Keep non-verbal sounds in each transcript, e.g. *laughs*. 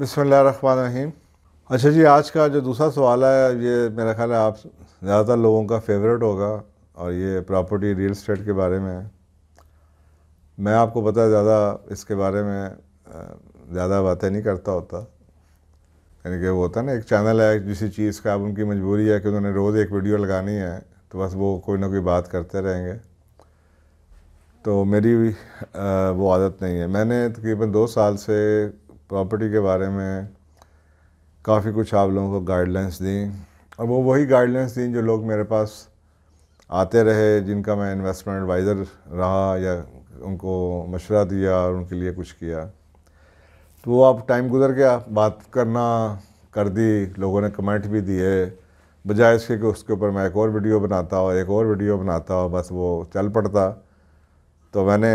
बिसमीम अच्छा जी आज का जो दूसरा सवाल है ये मेरा ख्याल है आप ज़्यादातर लोगों का फेवरेट होगा और ये प्रॉपर्टी रियल इस्टेट के बारे में है मैं आपको पता है ज़्यादा इसके बारे में ज़्यादा बातें नहीं करता होता यानी कि वो होता है ना एक चैनल है जिस चीज़ का अब उनकी मजबूरी है कि उन्होंने रोज़ एक वीडियो लगानी है तो बस वो कोई ना कोई बात करते रहेंगे तो मेरी वो आदत नहीं है मैंने तकरीबन दो साल से प्रॉपर्टी के बारे में काफ़ी कुछ आप लोगों को गाइडलाइंस दी और वो वही गाइडलाइंस दी जो लोग मेरे पास आते रहे जिनका मैं इन्वेस्टमेंट एडवाइज़र रहा या उनको मशवरा दिया और उनके लिए कुछ किया तो वो आप टाइम गुजर गया बात करना कर दी लोगों ने कमेंट भी दिए बजाय इसके कि उसके ऊपर मैं एक और वीडियो बनाता और एक और वीडियो बनाता और बस वो चल पड़ता तो मैंने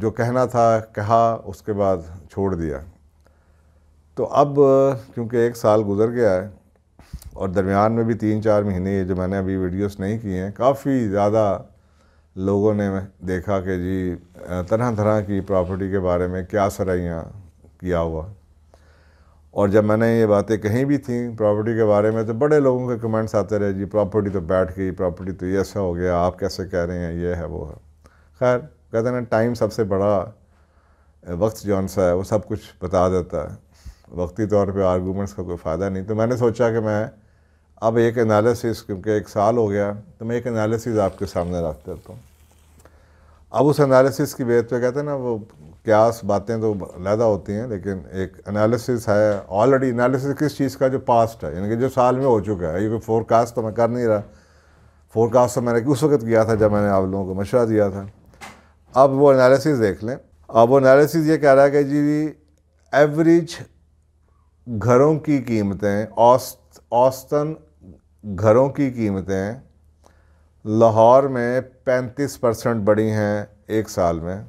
जो कहना था कहा उसके बाद छोड़ दिया तो अब क्योंकि एक साल गुज़र गया है और दरमियान में भी तीन चार महीने ये जो मैंने अभी वीडियोस नहीं किए हैं काफ़ी ज़्यादा लोगों ने देखा कि जी तरह तरह की प्रॉपर्टी के बारे में क्या सराइयाँ किया हुआ और जब मैंने ये बातें कहीं भी थी प्रॉपर्टी के बारे में तो बड़े लोगों के कमेंट्स आते रहे जी प्रॉपर्टी तो बैठ गई प्रॉपर्टी तो ये ऐसा हो गया आप कैसे कह रहे हैं ये है वो है खैर कहते हैं ना टाइम सबसे बड़ा वक्त जौन सा है वो सब कुछ बता देता है वक्ती तौर पे आर्गूमेंट्स का कोई फ़ायदा नहीं तो मैंने सोचा कि मैं अब एक एनालिसिस क्योंकि एक साल हो गया तो मैं एक एनालिसिस आपके सामने रख देता हूँ अब उस एनालिसिस की बेहद पे कहते हैं ना वो क्यास बातें तो लहदा होती हैं लेकिन एक एनालिसिस है ऑलरेडी एनालिसिस किस चीज़ का जो पास्ट है यानी कि जो साल में हो चुका है ये फोरकास्ट तो मैं कर नहीं रहा फोरकास्ट तो मैंने उस वक्त किया था जब मैंने आप लोगों को मशवरा दिया था अब वो एनालिसिस देख लें अब वो एनालिसिस ये कह रहा है कि जी एवरेज घरों की कीमतें औस्त औस्तन घरों की कीमतें लाहौर में 35 परसेंट बढ़ी हैं एक साल में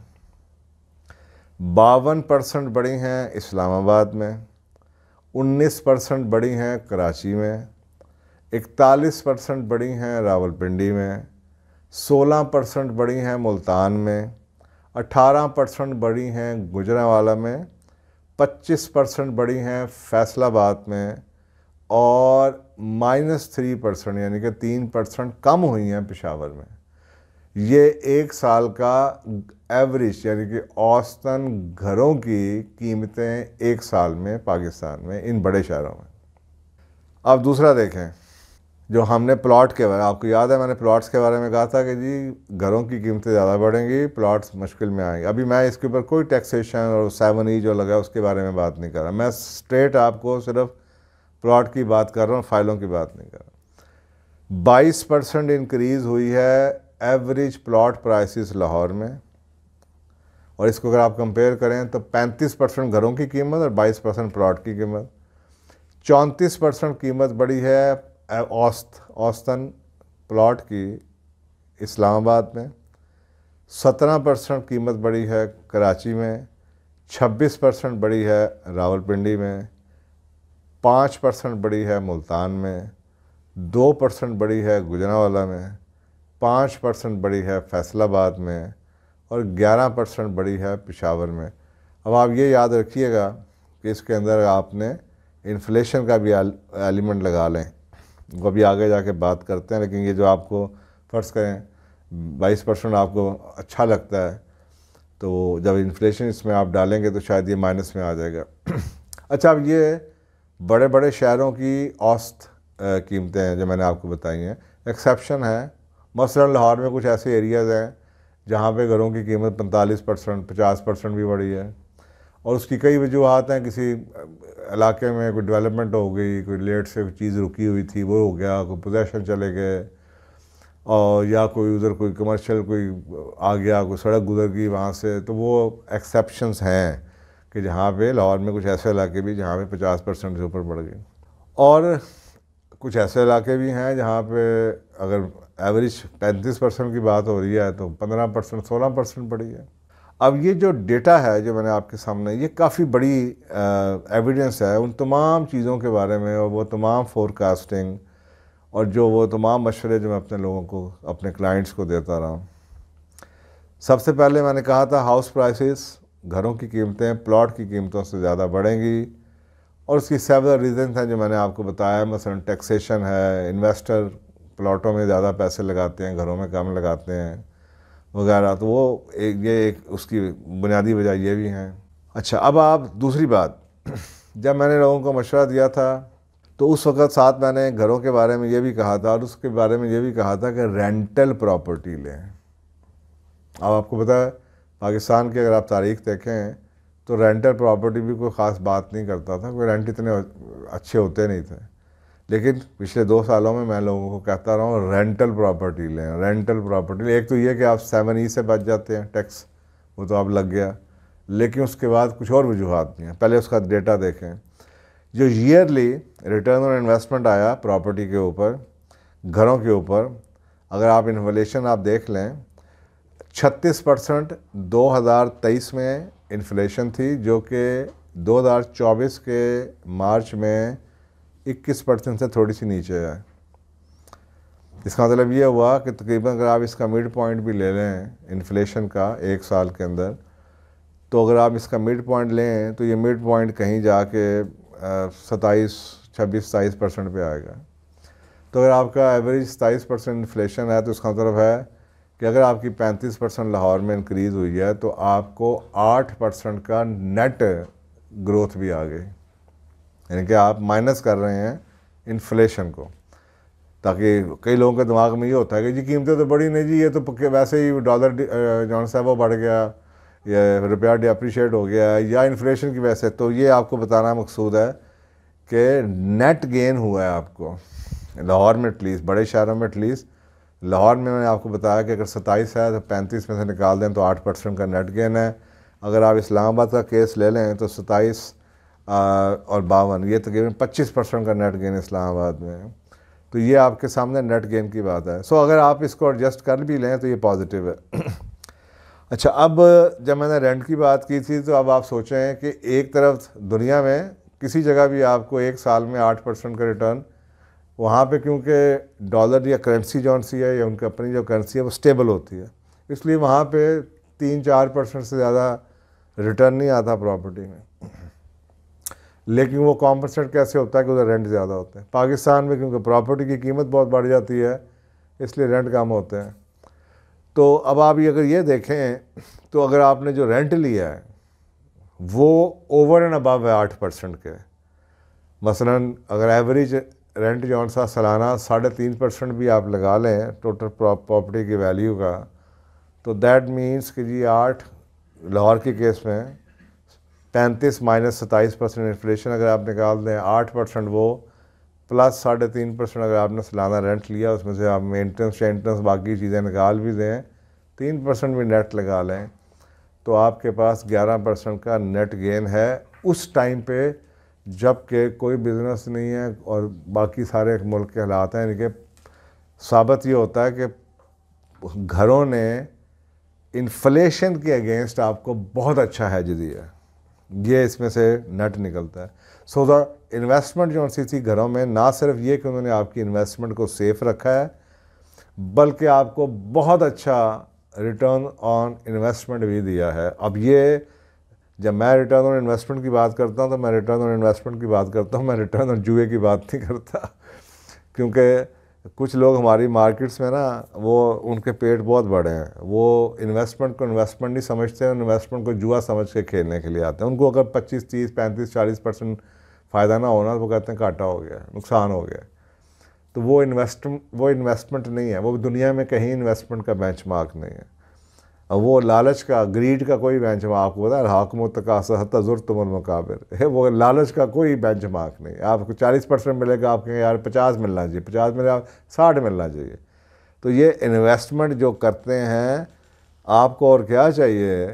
बावन परसेंट बढ़ी हैं इस्लामाबाद में 19 परसेंट बढ़ी हैं कराची में 41 परसेंट बढ़ी हैं रावलपिंडी में 16 परसेंट बढ़ी हैं मुल्तान में 18 परसेंट बढ़ी हैं गुजरावाला में 25 परसेंट बढ़ी हैं फैसलाबाद में और माइनस थ्री परसेंट यानी कि तीन परसेंट कम हुई हैं पिशावर में ये एक साल का एवरेज यानी कि औसतन घरों की कीमतें एक साल में पाकिस्तान में इन बड़े शहरों में अब दूसरा देखें जो हमने प्लॉट के बारे में आपको याद है मैंने प्लॉट्स के बारे में कहा था कि जी घरों की कीमतें ज़्यादा बढ़ेंगी प्लॉट्स मुश्किल में आएंगे अभी मैं इसके ऊपर कोई टैक्सेशन और सेवन ई e जो लगा उसके बारे में बात नहीं कर रहा मैं स्ट्रेट आपको सिर्फ प्लॉट की बात कर रहा हूँ फाइलों की बात नहीं कर रहा बाईस परसेंट इनक्रीज़ हुई है एवरेज प्लॉट प्राइसिस लाहौर में और इसको अगर आप कंपेयर करें तो पैंतीस परसेंट घरों की कीमत और बाईस परसेंट प्लॉट की कीमत चौंतीस परसेंट कीमत बढ़ी है औस्त औस्तन प्लॉट की इस्लामाबाद में 17 परसेंट कीमत बढ़ी है कराची में 26 परसेंट बढ़ी है रावलपिंडी में 5 परसेंट बढ़ी है मुल्तान में 2 परसेंट बढ़ी है गुजरावाला में 5 परसेंट बढ़ी है फैसलाबाद में और 11 परसेंट बढ़ी है पिशावर में अब आप ये याद रखिएगा कि इसके अंदर आपने इन्फ्लेशन का भी एलिमेंट लगा लें वो भी आगे जाके बात करते हैं लेकिन ये जो आपको फ़र्ज़ करें बाईस परसेंट आपको अच्छा लगता है तो जब इन्फ्लेशन इसमें आप डालेंगे तो शायद ये माइनस में आ जाएगा *clears throat* अच्छा अब ये बड़े बड़े शहरों की औस्त कीमतें हैं जो मैंने आपको बताई हैं एक्सेप्शन है मसलन लाहौर में कुछ ऐसे एरियाज़ हैं जहाँ पे घरों की कीमत 45 परसेंट पचास परसेंट भी बढ़ी है और उसकी कई वजूहत हैं किसी इलाके में कोई डेवलपमेंट हो गई कोई लेट से चीज़ रुकी हुई थी वो हो गया कोई पोजेशन चले गए और या कोई उधर कोई कमर्शियल कोई आ गया कोई सड़क गुजर गई वहाँ से तो वो एक्सेप्शंस हैं कि जहाँ पे लाहौर में कुछ ऐसे इलाके भी जहाँ पे 50 परसेंट से ऊपर बढ़ गए और कुछ ऐसे इलाके भी हैं जहाँ पे अगर एवरेज 35 परसेंट की बात हो रही है तो 15 परसेंट सोलह परसेंट बढ़ी है अब ये जो डेटा है जो मैंने आपके सामने ये काफ़ी बड़ी एविडेंस है उन तमाम चीज़ों के बारे में और वो तमाम फोरकास्टिंग और जो वो तमाम मशवरे जो मैं अपने लोगों को अपने क्लाइंट्स को देता रहा हूँ सबसे पहले मैंने कहा था हाउस प्राइसेस घरों की कीमतें प्लॉट की कीमतों से ज़्यादा बढ़ेंगी और उसकी सेवर रीज़न हैं जो मैंने आपको बताया मसलन टैक्सेशन है इन्वेस्टर प्लॉटों में ज़्यादा पैसे लगाते हैं घरों में कम लगाते हैं वगैरह तो वो एक ये एक उसकी बुनियादी वजह ये भी हैं अच्छा अब आप दूसरी बात *clears throat* जब मैंने लोगों को मशवरा दिया था तो उस वक़्त साथ मैंने घरों के बारे में ये भी कहा था और उसके बारे में ये भी कहा था कि रेंटल प्रॉपर्टी लें अब आपको पता है पाकिस्तान की अगर आप तारीख देखें तो रेंटल प्रॉपर्टी भी कोई ख़ास बात नहीं करता था कोई रेंट इतने अच्छे होते नहीं थे लेकिन पिछले दो सालों में मैं लोगों को कहता रहा हूँ रेंटल प्रॉपर्टी लें रेंटल प्रॉपर्टी एक तो ये कि आप सेवन ई e से बच जाते हैं टैक्स वो तो आप लग गया लेकिन उसके बाद कुछ और वजूहत भी हैं पहले उसका डेटा देखें जो ईयरली रिटर्न और इन्वेस्टमेंट आया प्रॉपर्टी के ऊपर घरों के ऊपर अगर आप इन्फ्लेशन आप देख लें 36 परसेंट दो में इन्फ्लेशन थी जो कि 2024 के मार्च में इक्कीस परसेंट से थोड़ी सी नीचे है इसका मतलब ये हुआ कि तकरीबन अगर आप इसका मिड पॉइंट भी ले लें इन्फ्लेशन का एक साल के अंदर तो अगर आप इसका मिड पॉइंट लें तो ये मिड पॉइंट कहीं जाके सताईस छब्बीस सताईस परसेंट पर आएगा तो अगर आपका एवरेज सताईस परसेंट इन्फ्लेशन है तो इसका मतलब है कि अगर आपकी पैंतीस परसेंट लाहौर में इंक्रीज़ हुई है तो आपको आठ परसेंट का नेट ग्रोथ भी आ गई यानी कि आप माइनस कर रहे हैं इन्फ्लेशन को ताकि कई लोगों के दिमाग में ये होता है कि जी कीमतें तो बढ़ी नहीं जी ये तो वैसे ही डॉलर जान साहब वो बढ़ गया या रुपया डिप्रिशिएट हो गया या इन्फ्लेशन की वैसे तो ये आपको बताना मकसूद है कि नेट गेन हुआ है आपको लाहौर में एटलीस्ट बड़े शहरों में एटलीस्ट लाहौर में मैंने आपको बताया कि अगर सत्ताईस है तो पैंतीस में से निकाल दें तो आठ परसेंट का नेट गेन है अगर आप इस्लामाबाद का केस ले लें तो सत्ताईस और बावन ये तकरीबन तो पच्चीस परसेंट का नेट गेन इस्लामाबाद में है तो ये आपके सामने नेट गेन की बात है सो अगर आप इसको एडजस्ट कर भी लें तो ये पॉजिटिव है *clears throat* अच्छा अब जब मैंने रेंट की बात की थी तो अब आप सोचें कि एक तरफ दुनिया में किसी जगह भी आपको एक साल में आठ परसेंट का रिटर्न वहाँ पे क्योंकि डॉलर या करेंसी जौन सी है या उनकी अपनी जो करेंसी है वो स्टेबल होती है इसलिए वहाँ पे तीन चार परसेंट से ज़्यादा रिटर्न नहीं आता प्रॉपर्टी में लेकिन वो कॉम्पनसेट कैसे होता है कि उधर रेंट ज़्यादा होते हैं पाकिस्तान में क्योंकि प्रॉपर्टी की कीमत बहुत बढ़ जाती है इसलिए रेंट कम होते हैं तो अब आप ये अगर ये देखें तो अगर आपने जो रेंट लिया है वो ओवर एंड अबव है आठ परसेंट के मसलन अगर एवरेज रेंट जौन सा सालाना साढ़े तीन परसेंट भी आप लगा लें टोटल प्रॉपर्टी की वैल्यू का तो दैट मीन्स कि जी आठ लाहौर के केस में पैंतीस माइनस सत्ताईस परसेंट इन्फ्लेशन अगर आप निकाल दें आठ परसेंट वो प्लस साढ़े तीन परसेंट अगर आपने सालाना रेंट लिया उसमें से आप मेंटेनेंस शेंटेंस बाकी चीज़ें निकाल भी दें तीन परसेंट भी नेट लगा लें तो आपके पास ग्यारह परसेंट का नेट गेन है उस टाइम पे जबकि कोई बिज़नेस नहीं है और बाकी सारे मुल्क के हालात हैं इनके कि साबित ये होता है कि घरों ने इन्फ्लेशन के अगेंस्ट आपको बहुत अच्छा हैज दिया है ये इसमें से नट निकलता है सो द इन्वेस्टमेंट जो सी थी घरों में ना सिर्फ ये कि उन्होंने आपकी इन्वेस्टमेंट को सेफ रखा है बल्कि आपको बहुत अच्छा रिटर्न ऑन इन्वेस्टमेंट भी दिया है अब ये जब मैं रिटर्न ऑन इन्वेस्टमेंट की बात करता हूँ तो मैं रिटर्न ऑन इन्वेस्टमेंट की बात करता हूँ मैं रिटर्न ऑन जुए की बात नहीं करता क्योंकि कुछ लोग हमारी मार्केट्स में ना वो उनके पेट बहुत बड़े हैं वो इन्वेस्टमेंट को इन्वेस्टमेंट नहीं समझते हैं इन्वेस्टमेंट को जुआ समझ के खेलने के लिए आते हैं उनको अगर 25, 30, 35, 40 परसेंट फ़ायदा ना होना तो वो कहते हैं काटा हो गया नुकसान हो गया तो वो इन्वेस्ट वो इन्वेस्टमेंट नहीं है वो दुनिया में कहीं इन्वेस्टमेंट का बेंच नहीं है वो लालच का ग्रीड का कोई बेंच मार्क होता है हाकम तक सहता ज़ुर तुमन है वो लालच का कोई बेंच मार्क नहीं आपको चालीस परसेंट मिलेगा आपके यार पचास मिलना चाहिए पचास मिले साठ मिलना चाहिए तो ये इन्वेस्टमेंट जो करते हैं आपको और क्या चाहिए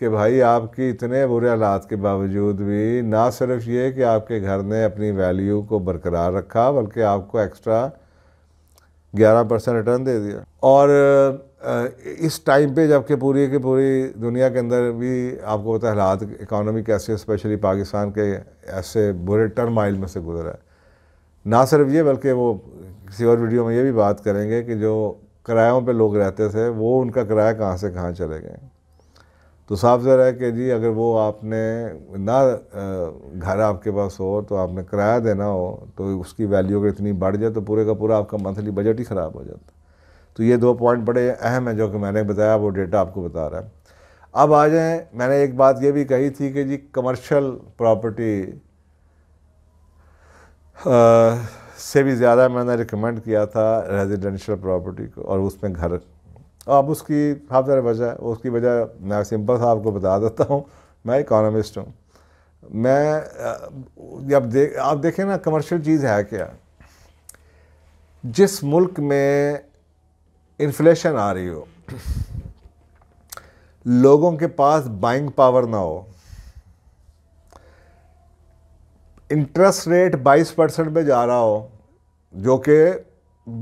कि भाई आपकी इतने बुरे हालात के बावजूद भी ना सिर्फ ये कि आपके घर ने अपनी वैल्यू को बरकरार रखा बल्कि आपको एक्स्ट्रा ग्यारह परसेंट रिटर्न दे दिया और इस टाइम पे जबकि पूरी की पूरी दुनिया के अंदर भी आपको पता है हालात इकानमी कैसे स्पेशली पाकिस्तान के ऐसे बुरे टर्न माइल में से गुजरा है ना सिर्फ ये बल्कि वो किसी और वीडियो में ये भी बात करेंगे कि जो किरायों पे लोग रहते थे वो उनका किराया कहाँ से कहाँ चले गए तो साफ ज़रा है कि जी अगर वो आपने ना घर आपके पास हो तो आपने किराया देना हो तो उसकी वैल्यू अगर इतनी बढ़ जाए तो पूरे का पूरा आपका मंथली बजट ही ख़राब हो जाता तो ये दो पॉइंट बड़े अहम हैं जो कि मैंने बताया वो डेटा आपको बता रहा है अब आ जाएँ मैंने एक बात ये भी कही थी कि जी कमर्शियल प्रॉपर्टी से भी ज़्यादा मैंने रिकमेंड किया था रेजिडेंशियल प्रॉपर्टी को और उसमें घर अब उसकी हाफ वजह उसकी वजह मैं सिंपल सा आपको बता देता हूँ मैं इकोनॉमिस्ट हूँ मैं जब देख आप देखें ना कमर्शियल चीज़ है क्या जिस मुल्क में इन्फ्लेशन आ रही हो लोगों के पास बाइंग पावर ना हो इंटरेस्ट रेट 22 परसेंट पर जा रहा हो जो कि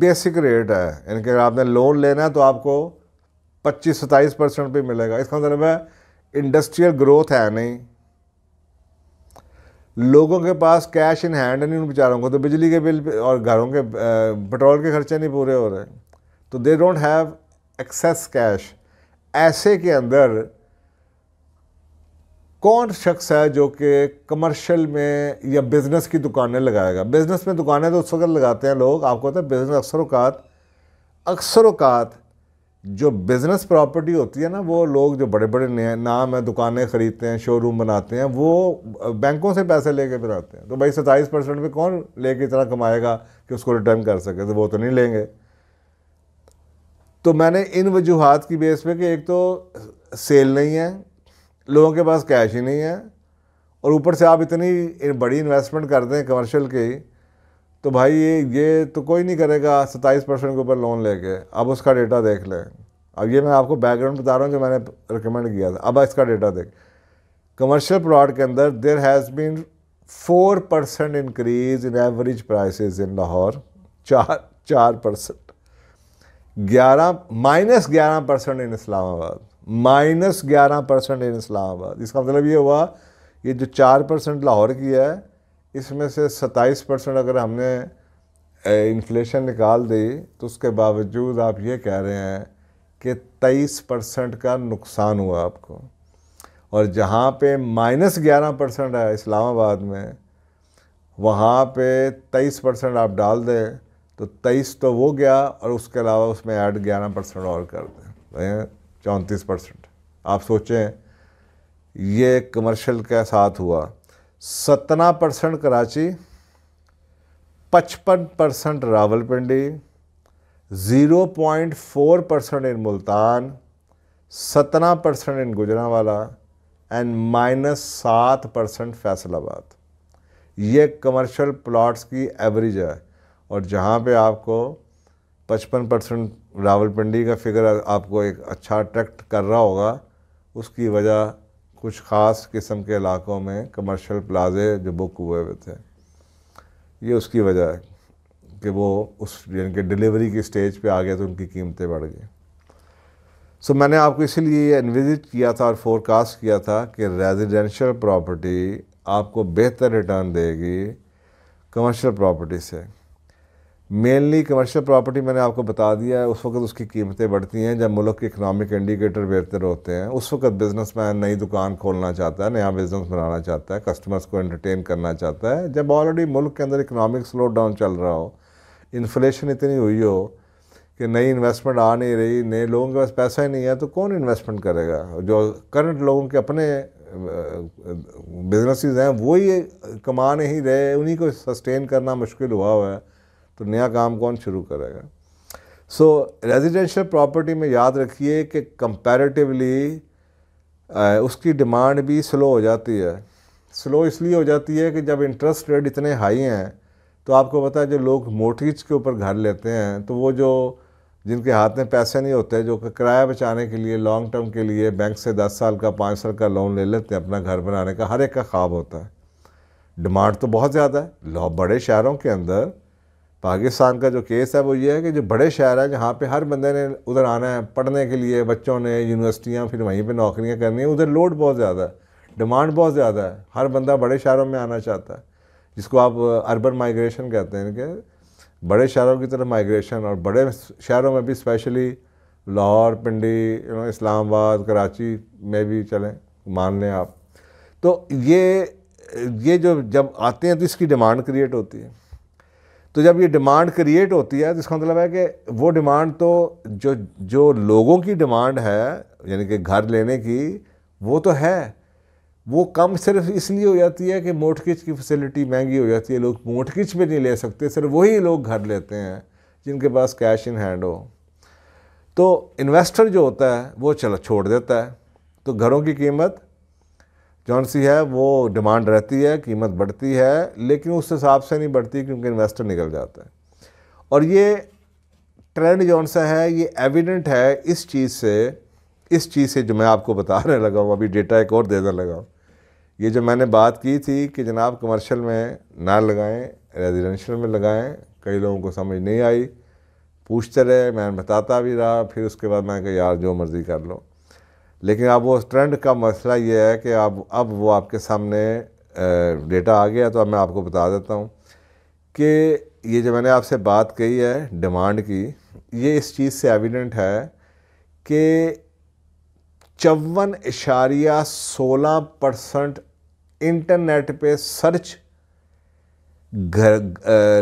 बेसिक रेट है यानी कि अगर आपने लोन लेना है तो आपको 25 सताईस परसेंट पर मिलेगा इसका मतलब है इंडस्ट्रियल ग्रोथ है नहीं लोगों के पास कैश इन हैंड नहीं उन बेचारों को तो बिजली के बिल और घरों के पेट्रोल के खर्चे नहीं पूरे हो रहे तो they don't have access cash ऐसे के अंदर कौन शख्स है जो कि कमर्शियल में या बिज़नेस की दुकानें लगाएगा बिज़नेस में दुकानें तो उस वक्त लगाते हैं लोग आपको पता है बिज़नेस अक्सर अवकात अक्सर अवकात जो बिज़नेस प्रॉपर्टी होती है ना वो लोग जो बड़े बड़े नाम है दुकानें ख़रीदते हैं शोरूम बनाते हैं वो बैंकों से पैसे ले फिर आते हैं तो भाई सत्ताईस परसेंट में कौन कर इतना कमाएगा कि उसको रिटर्न कर सके तो वो तो नहीं लेंगे तो मैंने इन वजूहत की बेस पे कि एक तो सेल नहीं है लोगों के पास कैश ही नहीं है और ऊपर से आप इतनी बड़ी इन्वेस्टमेंट कर दें कमर्शियल की तो भाई ये ये तो कोई नहीं करेगा सत्ताईस परसेंट के ऊपर लोन लेके अब उसका डेटा देख लें अब ये मैं आपको बैकग्राउंड बता रहा हूँ जो मैंने रिकमेंड किया था अब इसका डेटा देख कमर्शियल प्लॉट के अंदर there has been four percent increase in average prices in Lahore चार चार परसेंट ग्यारह माइनस ग्यारह परसेंट इन इस्लामाबाद माइनस ग्यारह परसेंट इन इस्लामाबाद इसका मतलब ये हुआ ये जो चार परसेंट लाहौर की है इसमें से सत्ताईस परसेंट अगर हमने इन्फ्लेशन निकाल दी तो उसके बावजूद आप ये कह रहे हैं कि तेईस परसेंट का नुकसान हुआ आपको और जहाँ पे माइनस ग्यारह परसेंट है इस्लामाबाद में वहाँ पे तेईस परसेंट आप डाल दें तो तेईस तो वो गया और उसके अलावा उसमें ऐड ग्यारह परसेंट और कर दें चौंतीस परसेंट आप सोचें ये कमर्शियल के साथ हुआ सतना परसेंट कराची पचपन percent Rawalpindi zero point four percent in Multan सतना percent in Gujranwala and minus सात परसेंट फैसलाबाद ये कमर्शियल प्लॉट्स की एवरेज है और जहाँ पे आपको 55 परसेंट रावलपिंडी का फिगर आपको एक अच्छा अट्रैक्ट कर रहा होगा उसकी वजह कुछ ख़ास किस्म के इलाकों में कमर्शियल प्लाजे जो बुक हुए हुए थे ये उसकी वजह है कि वो उस यानी कि डिलीवरी की स्टेज पे आ गए तो उनकी कीमतें बढ़ गई सो so, मैंने आपको इसीलिए ये इन्विजिट किया था और फोरकास्ट किया था कि रेजिडेंशियल प्रॉपर्टी आपको बेहतर रिटर्न देगी कमर्शियल प्रॉपर्टी से मेनली कमर्शियल प्रॉपर्टी मैंने आपको बता दिया है उस वक्त उसकी कीमतें बढ़ती हैं जब मुल्क के इकनॉमिक इंडिकेटर बेहतर होते हैं उस वक्त बिज़नेस मैन नई दुकान खोलना चाहता है नया बिज़नेस बनाना चाहता है कस्टमर्स को एंटरटेन करना चाहता है जब ऑलरेडी मुल्क के अंदर इकनॉमिक स्लो डाउन चल रहा हो इन्फ्लेशन इतनी हुई हो कि नई इन्वेस्टमेंट आ नहीं रही नए लोगों के पास पैसा ही नहीं है तो कौन इन्वेस्टमेंट करेगा जो करंट लोगों के अपने बिजनेसिस हैं वही कमा नहीं रहे उन्हीं को सस्टेन करना मुश्किल हुआ हुआ है तो नया काम कौन शुरू करेगा सो रेजिडेंशियल प्रॉपर्टी में याद रखिए कि कंपैरेटिवली उसकी डिमांड भी स्लो हो जाती है स्लो इसलिए हो जाती है कि जब इंटरेस्ट रेट इतने हाई हैं तो आपको पता है जो लोग मोटरीज के ऊपर घर लेते हैं तो वो जो जिनके हाथ में पैसे नहीं होते जो किराया बचाने के लिए लॉन्ग टर्म के लिए बैंक से दस साल का पाँच साल का लोन ले लेते हैं अपना घर बनाने का हर एक का ख्वाब होता है डिमांड तो बहुत ज़्यादा है बड़े शहरों के अंदर पाकिस्तान का जो केस है वो ये है कि जो बड़े शहर हैं जहाँ पे हर बंदे ने उधर आना है पढ़ने के लिए बच्चों ने यूनिवर्सिटियाँ फिर वहीं पे नौकरियाँ करनी है उधर लोड बहुत ज़्यादा है डिमांड बहुत ज़्यादा है हर बंदा बड़े शहरों में आना चाहता है जिसको आप अर्बन माइग्रेशन कहते हैं कि बड़े शहरों की तरफ माइग्रेशन और बड़े शहरों में भी स्पेशली लाहौर पिंडी इस्लामाबाद कराची में भी चलें मान लें आप तो ये ये जो जब आते हैं तो इसकी डिमांड क्रिएट होती है तो जब ये डिमांड क्रिएट होती है तो इसका मतलब है कि वो डिमांड तो जो जो लोगों की डिमांड है यानी कि घर लेने की वो तो है वो कम सिर्फ इसलिए हो जाती है कि मोटकिच की फैसिलिटी महंगी हो जाती है लोग मोटकिच भी नहीं ले सकते सिर्फ वही लोग घर लेते हैं जिनके पास कैश इन हैंड हो तो इन्वेस्टर जो होता है वो चलो छोड़ देता है तो घरों की कीमत जौन सी है वो डिमांड रहती है कीमत बढ़ती है लेकिन उस हिसाब से नहीं बढ़ती क्योंकि इन्वेस्टर निकल जाते हैं और ये ट्रेंड जौन सा है ये एविडेंट है इस चीज़ से इस चीज़ से जो मैं आपको बताने लगा हूँ अभी डेटा एक और देने लगा हूँ ये जो मैंने बात की थी कि जनाब कमर्शियल में ना लगाएं रेजिडेंशियल में लगाएं कई लोगों को समझ नहीं आई पूछते रहे मैं बताता भी रहा फिर उसके बाद मैं कहा यार जो मर्ज़ी कर लो लेकिन अब वो ट्रेंड का मसला ये है कि अब अब वो आपके सामने डेटा आ गया तो अब मैं आपको बता देता हूँ कि ये जो मैंने आपसे बात कही है डिमांड की ये इस चीज़ से एविडेंट है कि चौवन इशारिया सोलह परसेंट इंटरनेट पे सर्च घर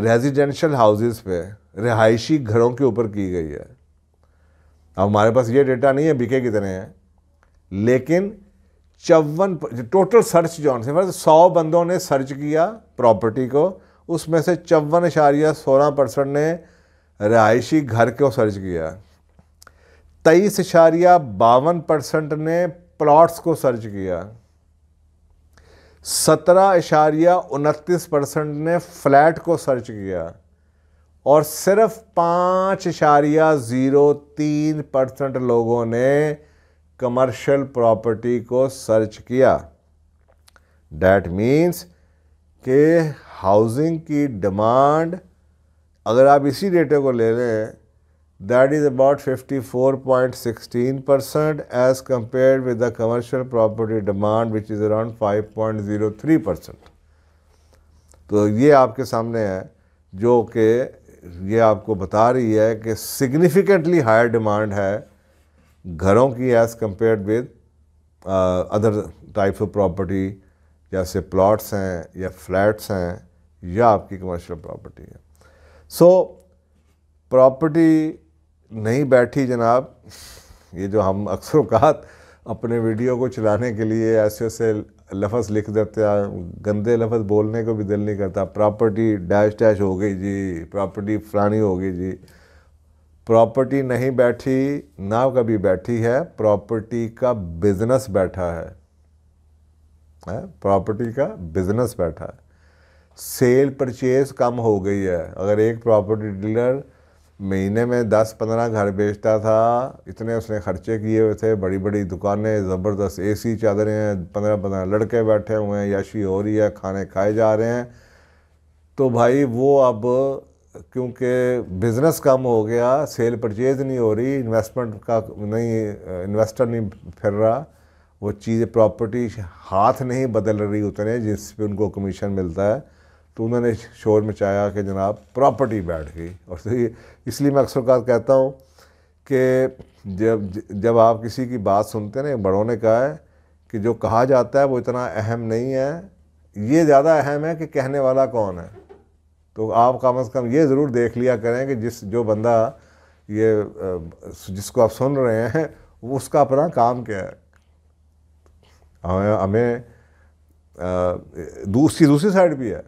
रेजिडेंशल हाउसेस पे रिहायशी घरों के ऊपर की गई है अब हमारे पास ये डेटा नहीं है बिके कितने हैं लेकिन चौवन टोटल सर्च जॉन से मतलब सौ बंदों ने सर्च किया प्रॉपर्टी को उसमें से चौवन इशारिया सोलह परसेंट ने रहायशी घर को सर्च किया तेईस इशारिया बावन परसेंट ने प्लॉट्स को सर्च किया सत्रह इशारिया उनतीस परसेंट ने फ्लैट को सर्च किया और सिर्फ पाँच इशारिया ज़ीरो तीन परसेंट लोगों ने कमर्शियल प्रॉपर्टी को सर्च किया डैट मीन्स के हाउसिंग की डिमांड अगर आप इसी डेटे को ले लें that is about 54.16 percent as compared with the commercial property demand which is around 5.03 percent तो ये आपके सामने है जो कि ये आपको बता रही है कि सिग्निफिकेंटली हायर डिमांड है घरों की as compared with other types of property जैसे प्लॉट्स हैं या फ्लैट्स हैं या आपकी कमर्शियल प्रॉपर्टी है सो so, प्रॉपर्टी नहीं बैठी जनाब ये जो हम अक्सर अवकात अपने वीडियो को चलाने के लिए ऐसे ऐसे लफज लिख देते हैं गंदे लफज बोलने को भी दिल नहीं करता प्रॉपर्टी डैश डैश हो गई जी प्रॉपर्टी फलानी हो गई जी प्रॉपर्टी नहीं बैठी ना कभी बैठी है प्रॉपर्टी का बिजनेस बैठा है, प्रॉपर्टी का बिजनेस बैठा है सेल परचेज कम हो गई है अगर एक प्रॉपर्टी डीलर महीने में दस पंद्रह घर बेचता था इतने उसने खर्चे किए हुए थे बड़ी बड़ी दुकानें ज़बरदस्त एसी चादरें हैं पंद्रह पंद्रह लड़के बैठे हुए हैं याशी हो रही है खाने खाए जा रहे हैं तो भाई वो अब क्योंकि बिज़नेस कम हो गया सेल परचेज नहीं हो रही इन्वेस्टमेंट का नहीं इन्वेस्टर नहीं फिर रहा वो चीज़ें प्रॉपर्टी हाथ नहीं बदल रही उतने जिस पे उनको कमीशन मिलता है तो उन्होंने शोर मचाया कि जनाब प्रॉपर्टी बैठ गई और तो इसलिए मैं अक्सर का कहता हूँ कि जब जब आप किसी की बात सुनते हैं ना बड़ों ने कहा है कि जो कहा जाता है वो इतना अहम नहीं है ये ज़्यादा अहम है कि कहने वाला कौन है तो आप कम से कम ये ज़रूर देख लिया करें कि जिस जो बंदा ये जिसको आप सुन रहे हैं वो उसका अपना काम क्या है हमें दूसरी दूसरी साइड भी है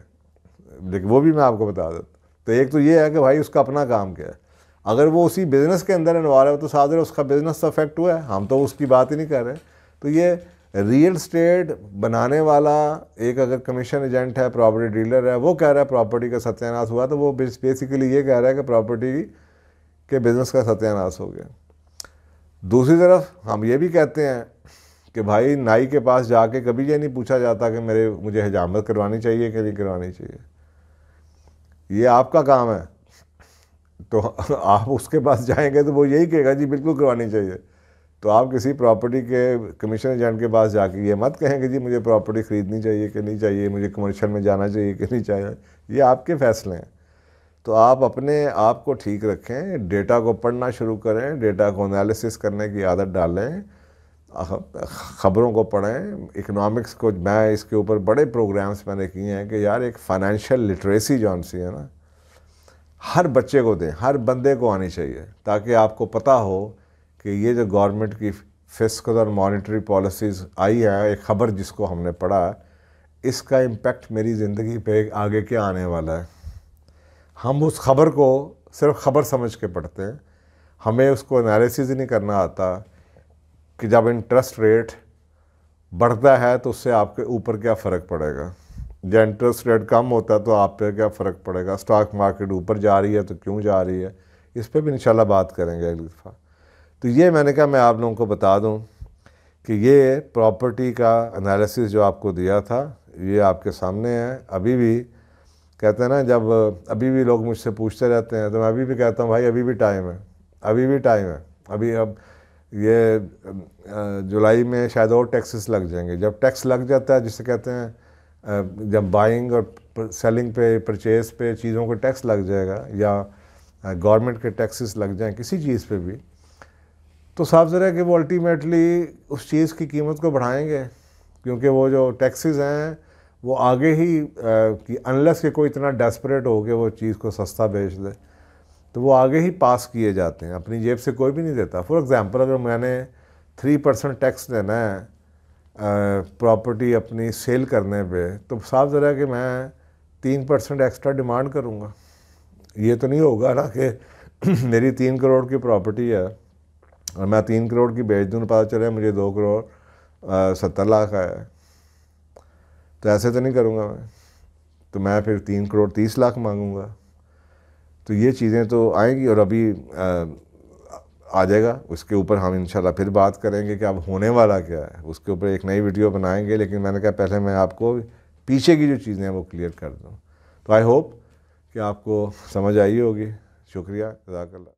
लेकिन वो भी मैं आपको बता देता तो एक तो ये है कि भाई उसका अपना काम क्या है अगर वो उसी बिज़नेस के अंदर इन्वॉल्व है तो साधर उसका बिज़नेस अफेक्ट तो हुआ है हम तो उसकी बात ही नहीं कर रहे तो ये रियल स्टेट बनाने वाला एक अगर कमीशन एजेंट है प्रॉपर्टी डीलर है वो कह रहा है प्रॉपर्टी का सत्यानाश हुआ तो वो बेसिकली ये कह रहा है कि प्रॉपर्टी के बिज़नेस का सत्यानाश हो गया दूसरी तरफ हम ये भी कहते हैं कि भाई नाई के पास जाके कभी ये नहीं पूछा जाता कि मेरे मुझे हजामत करवानी चाहिए कि नहीं करवानी चाहिए ये आपका काम है तो *laughs* आप उसके पास जाएंगे तो वो यही कहेगा जी बिल्कुल करवानी चाहिए तो आप किसी प्रॉपर्टी के कमीशन एजेंट के पास जाके ये मत कहें कि जी मुझे प्रॉपर्टी ख़रीदनी चाहिए कि नहीं चाहिए मुझे कमर्शियल में जाना चाहिए कि नहीं चाहिए ये आपके फ़ैसले हैं तो आप अपने आप को ठीक रखें डेटा को पढ़ना शुरू करें डेटा को एनालिसिस करने की आदत डालें ख़बरों को पढ़ें इकनॉमिक्स को मैं इसके ऊपर बड़े प्रोग्राम्स मैंने किए हैं कि यार एक फाइनेंशियल लिटरेसी जो सी है ना हर बच्चे को दें हर बंदे को आनी चाहिए ताकि आपको पता हो कि ये जो गवर्नमेंट की फिस्कल और मॉनिटरी पॉलिसीज़ आई है एक ख़बर जिसको हमने पढ़ा इसका इम्पेक्ट मेरी ज़िंदगी पे आगे क्या आने वाला है हम उस ख़बर को सिर्फ ख़बर समझ के पढ़ते हैं हमें उसको एनालिसिस ही नहीं करना आता कि जब इंटरेस्ट रेट बढ़ता है तो उससे आपके ऊपर क्या फ़र्क पड़ेगा जब इंटरेस्ट रेट कम होता है तो आप पे क्या फ़र्क पड़ेगा स्टॉक मार्केट ऊपर जा रही है तो क्यों जा रही है इस पर भी इंशाल्लाह बात करेंगे एक दफ़ा तो ये मैंने कहा मैं आप लोगों को बता दूं कि ये प्रॉपर्टी का एनालिसिस जो आपको दिया था ये आपके सामने है अभी भी कहते हैं ना जब अभी भी लोग मुझसे पूछते रहते हैं तो मैं अभी भी कहता हूँ भाई अभी भी टाइम है अभी भी टाइम है अभी अब ये जुलाई में शायद और टैक्सेस लग जाएंगे जब टैक्स लग जाता है जिसे कहते हैं जब बाइंग और सेलिंग पे परचेज पे चीज़ों को टैक्स लग जाएगा या गवर्नमेंट के टैक्सेस लग जाएं किसी चीज़ पे भी तो साफ ज़रा कि वो अल्टीमेटली उस चीज़ की कीमत को बढ़ाएंगे क्योंकि वो जो टैक्सेस हैं वो आगे ही आ, कि अनलेस के कोई इतना डेस्परेट हो कि वो चीज़ को सस्ता बेच दे तो वो आगे ही पास किए जाते हैं अपनी जेब से कोई भी नहीं देता फॉर एग्ज़ाम्पल अगर मैंने थ्री परसेंट टैक्स देना है प्रॉपर्टी अपनी सेल करने पे तो साफ ज़रा कि मैं तीन परसेंट एक्स्ट्रा डिमांड करूँगा ये तो नहीं होगा ना कि *clears throat* मेरी तीन करोड़ की प्रॉपर्टी है और मैं तीन करोड़ की बेच दूँ पता चले मुझे दो करोड़ सत्तर लाख आया है तो ऐसे तो नहीं करूँगा मैं तो मैं फिर तीन करोड़ तीस लाख मांगूँगा तो ये चीज़ें तो आएंगी और अभी आ, आ जाएगा उसके ऊपर हम इंशाल्लाह फिर बात करेंगे कि अब होने वाला क्या है उसके ऊपर एक नई वीडियो बनाएंगे लेकिन मैंने कहा पहले मैं आपको पीछे की जो चीज़ें हैं वो क्लियर कर दूँ तो आई होप कि आपको समझ आई होगी शुक्रिया जजाकल्ला